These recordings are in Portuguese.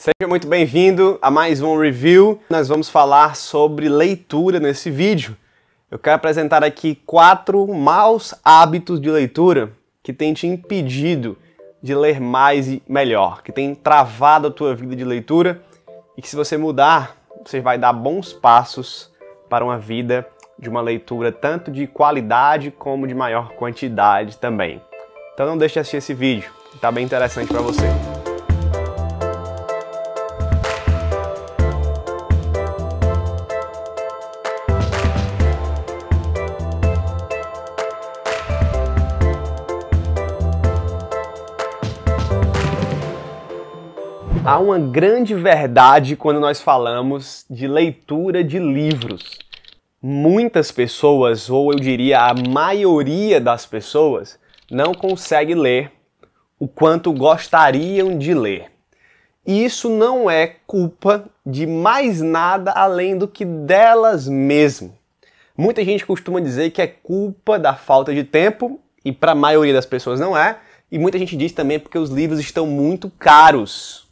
Seja muito bem-vindo a mais um review. Nós vamos falar sobre leitura nesse vídeo. Eu quero apresentar aqui quatro maus hábitos de leitura que têm te impedido de ler mais e melhor, que têm travado a tua vida de leitura e que se você mudar, você vai dar bons passos para uma vida de uma leitura tanto de qualidade como de maior quantidade também. Então não deixe de assistir esse vídeo, está bem interessante para você. Há uma grande verdade quando nós falamos de leitura de livros. Muitas pessoas, ou eu diria a maioria das pessoas, não consegue ler o quanto gostariam de ler. E isso não é culpa de mais nada além do que delas mesmas. Muita gente costuma dizer que é culpa da falta de tempo, e para a maioria das pessoas não é, e muita gente diz também porque os livros estão muito caros.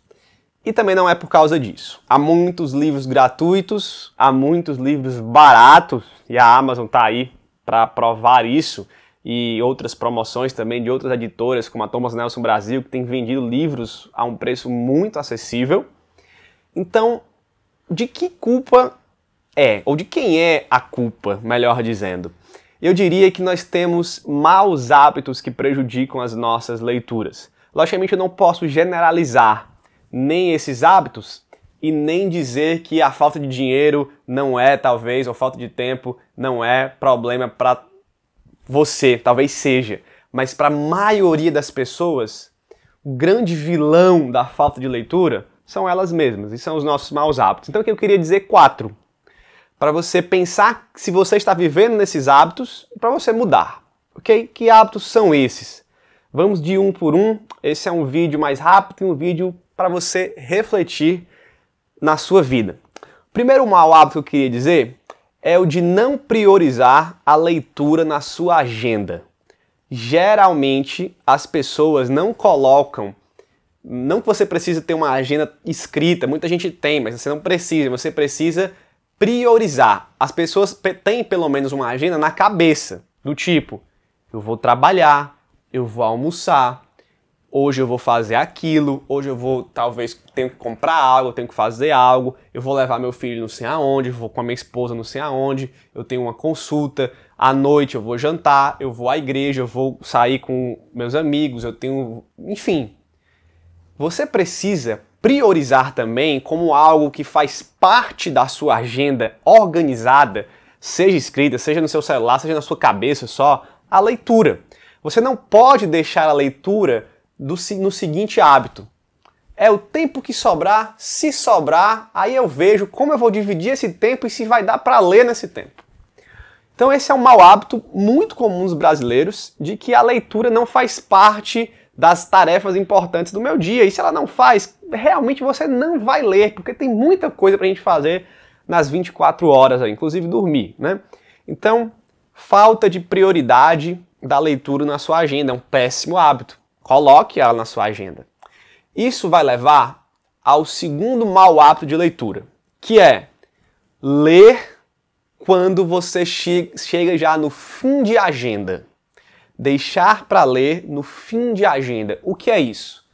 E também não é por causa disso. Há muitos livros gratuitos, há muitos livros baratos, e a Amazon está aí para provar isso, e outras promoções também de outras editoras, como a Thomas Nelson Brasil, que tem vendido livros a um preço muito acessível. Então, de que culpa é, ou de quem é a culpa, melhor dizendo? Eu diria que nós temos maus hábitos que prejudicam as nossas leituras. Logicamente, eu não posso generalizar, nem esses hábitos e nem dizer que a falta de dinheiro não é, talvez, ou falta de tempo não é problema para você, talvez seja, mas para a maioria das pessoas, o grande vilão da falta de leitura são elas mesmas e são os nossos maus hábitos. Então, o que eu queria dizer quatro para você pensar se você está vivendo nesses hábitos para você mudar, ok? Que hábitos são esses? Vamos de um por um. Esse é um vídeo mais rápido e um vídeo para você refletir na sua vida. O primeiro mau hábito que eu queria dizer é o de não priorizar a leitura na sua agenda. Geralmente as pessoas não colocam não que você precisa ter uma agenda escrita, muita gente tem, mas você não precisa, você precisa priorizar. As pessoas têm pelo menos uma agenda na cabeça, do tipo, eu vou trabalhar, eu vou almoçar, hoje eu vou fazer aquilo, hoje eu vou, talvez, tenho que comprar algo, tenho que fazer algo, eu vou levar meu filho não sei aonde, vou com a minha esposa não sei aonde, eu tenho uma consulta, à noite eu vou jantar, eu vou à igreja, eu vou sair com meus amigos, eu tenho. Enfim. Você precisa priorizar também como algo que faz parte da sua agenda organizada, seja escrita, seja no seu celular, seja na sua cabeça só, a leitura. Você não pode deixar a leitura do, no seguinte hábito. É o tempo que sobrar, se sobrar, aí eu vejo como eu vou dividir esse tempo e se vai dar para ler nesse tempo. Então esse é um mau hábito muito comum dos brasileiros de que a leitura não faz parte das tarefas importantes do meu dia. E se ela não faz, realmente você não vai ler, porque tem muita coisa para a gente fazer nas 24 horas, aí, inclusive dormir, né? Então, falta de prioridade da leitura na sua agenda é um péssimo hábito. Coloque ela na sua agenda. Isso vai levar ao segundo mau hábito de leitura, que é ler quando você che chega já no fim de agenda. Deixar para ler no fim de agenda. O que é isso?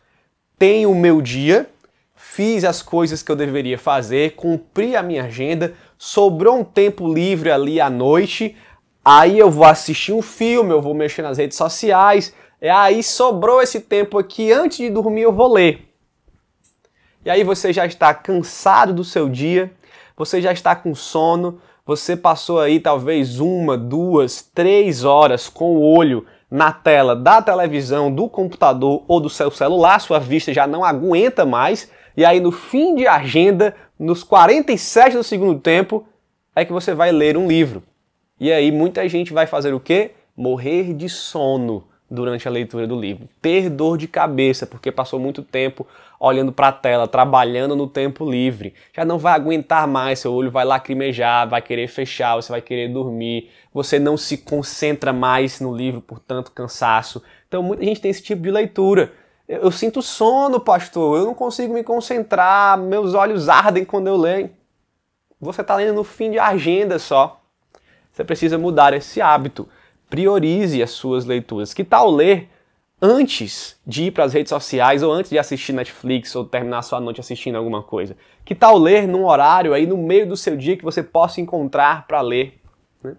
Tenho o meu dia, fiz as coisas que eu deveria fazer, cumpri a minha agenda, sobrou um tempo livre ali à noite, aí eu vou assistir um filme, eu vou mexer nas redes sociais, é aí sobrou esse tempo aqui, antes de dormir eu vou ler. E aí você já está cansado do seu dia, você já está com sono, você passou aí talvez uma, duas, três horas com o olho na tela da televisão, do computador ou do seu celular, sua vista já não aguenta mais, e aí no fim de agenda, nos 47 do segundo tempo, é que você vai ler um livro. E aí muita gente vai fazer o quê? Morrer de sono durante a leitura do livro. Ter dor de cabeça, porque passou muito tempo olhando para a tela, trabalhando no tempo livre. Já não vai aguentar mais, seu olho vai lacrimejar, vai querer fechar, você vai querer dormir, você não se concentra mais no livro por tanto cansaço. Então muita gente tem esse tipo de leitura. Eu, eu sinto sono, pastor, eu não consigo me concentrar, meus olhos ardem quando eu leio. Você está lendo no fim de agenda só. Você precisa mudar esse hábito priorize as suas leituras. Que tal ler antes de ir para as redes sociais ou antes de assistir Netflix ou terminar sua noite assistindo alguma coisa? Que tal ler num horário aí no meio do seu dia que você possa encontrar para ler? Né?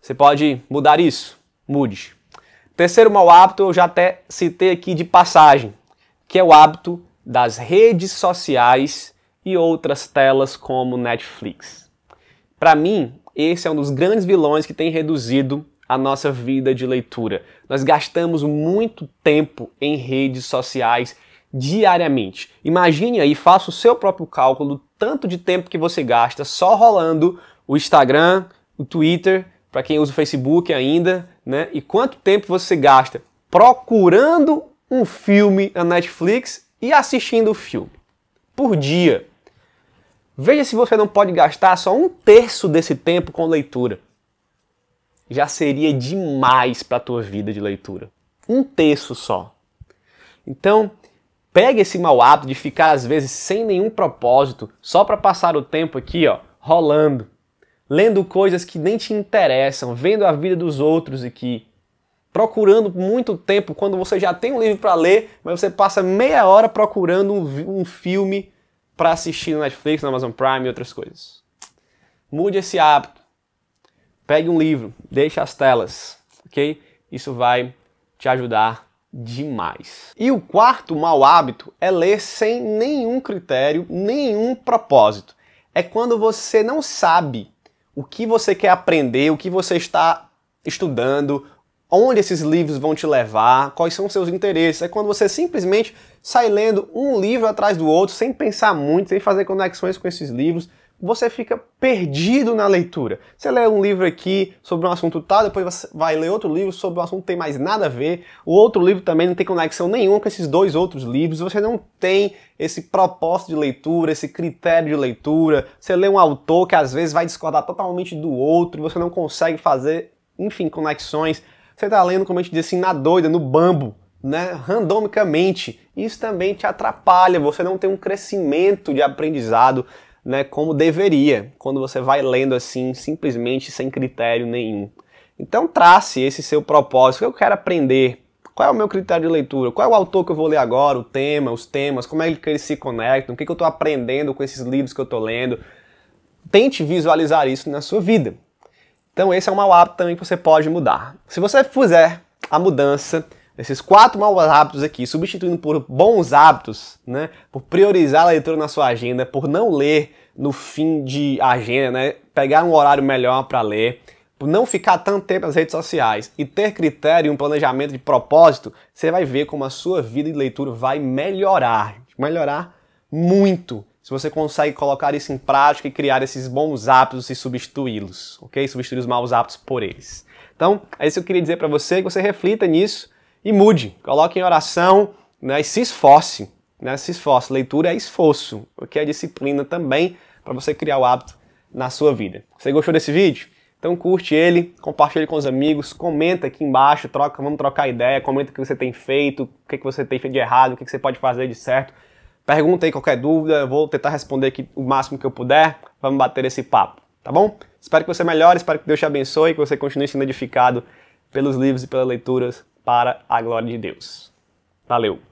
Você pode mudar isso? Mude. Terceiro mau hábito, eu já até citei aqui de passagem, que é o hábito das redes sociais e outras telas como Netflix. Para mim, esse é um dos grandes vilões que tem reduzido a nossa vida de leitura. Nós gastamos muito tempo em redes sociais diariamente. Imagine aí, faça o seu próprio cálculo, tanto de tempo que você gasta só rolando o Instagram, o Twitter, para quem usa o Facebook ainda, né? E quanto tempo você gasta procurando um filme na Netflix e assistindo o filme por dia. Veja se você não pode gastar só um terço desse tempo com leitura. Já seria demais para a tua vida de leitura. Um terço só. Então, pegue esse mau hábito de ficar às vezes sem nenhum propósito, só para passar o tempo aqui, ó, rolando, lendo coisas que nem te interessam, vendo a vida dos outros aqui, procurando muito tempo quando você já tem um livro para ler, mas você passa meia hora procurando um, um filme para assistir no Netflix, no Amazon Prime e outras coisas. Mude esse hábito. Pegue um livro, deixe as telas, ok? Isso vai te ajudar demais. E o quarto mau hábito é ler sem nenhum critério, nenhum propósito. É quando você não sabe o que você quer aprender, o que você está estudando, onde esses livros vão te levar, quais são os seus interesses. É quando você simplesmente sai lendo um livro atrás do outro, sem pensar muito, sem fazer conexões com esses livros. Você fica perdido na leitura. Você lê um livro aqui sobre um assunto tal, depois você vai ler outro livro sobre um assunto que tem mais nada a ver. O outro livro também não tem conexão nenhuma com esses dois outros livros. Você não tem esse propósito de leitura, esse critério de leitura. Você lê um autor que às vezes vai discordar totalmente do outro, você não consegue fazer, enfim, conexões você está lendo, como a gente diz assim, na doida, no bambo, né? randomicamente. Isso também te atrapalha, você não tem um crescimento de aprendizado né, como deveria, quando você vai lendo assim, simplesmente sem critério nenhum. Então trace esse seu propósito, o que eu quero aprender, qual é o meu critério de leitura, qual é o autor que eu vou ler agora, o tema, os temas, como é que eles se conectam, o que, que eu estou aprendendo com esses livros que eu estou lendo. Tente visualizar isso na sua vida. Então esse é um mau hábito também que você pode mudar. Se você fizer a mudança desses quatro maus hábitos aqui, substituindo por bons hábitos, né, por priorizar a leitura na sua agenda, por não ler no fim de agenda, né, pegar um horário melhor para ler, por não ficar tanto tempo nas redes sociais e ter critério e um planejamento de propósito, você vai ver como a sua vida de leitura vai melhorar, melhorar muito se você consegue colocar isso em prática e criar esses bons hábitos e substituí-los, ok? Substituir os maus hábitos por eles. Então, é isso que eu queria dizer para você, que você reflita nisso e mude. Coloque em oração né, e se esforce. Né, se esforce. Leitura é esforço, o que é disciplina também para você criar o hábito na sua vida. Você gostou desse vídeo? Então curte ele, compartilhe com os amigos, comenta aqui embaixo, troca, vamos trocar ideia, comenta o que você tem feito, o que você tem feito de errado, o que você pode fazer de certo Pergunta aí qualquer dúvida, eu vou tentar responder aqui o máximo que eu puder. Vamos bater esse papo, tá bom? Espero que você melhore, espero que Deus te abençoe, que você continue sendo edificado pelos livros e pelas leituras para a glória de Deus. Valeu!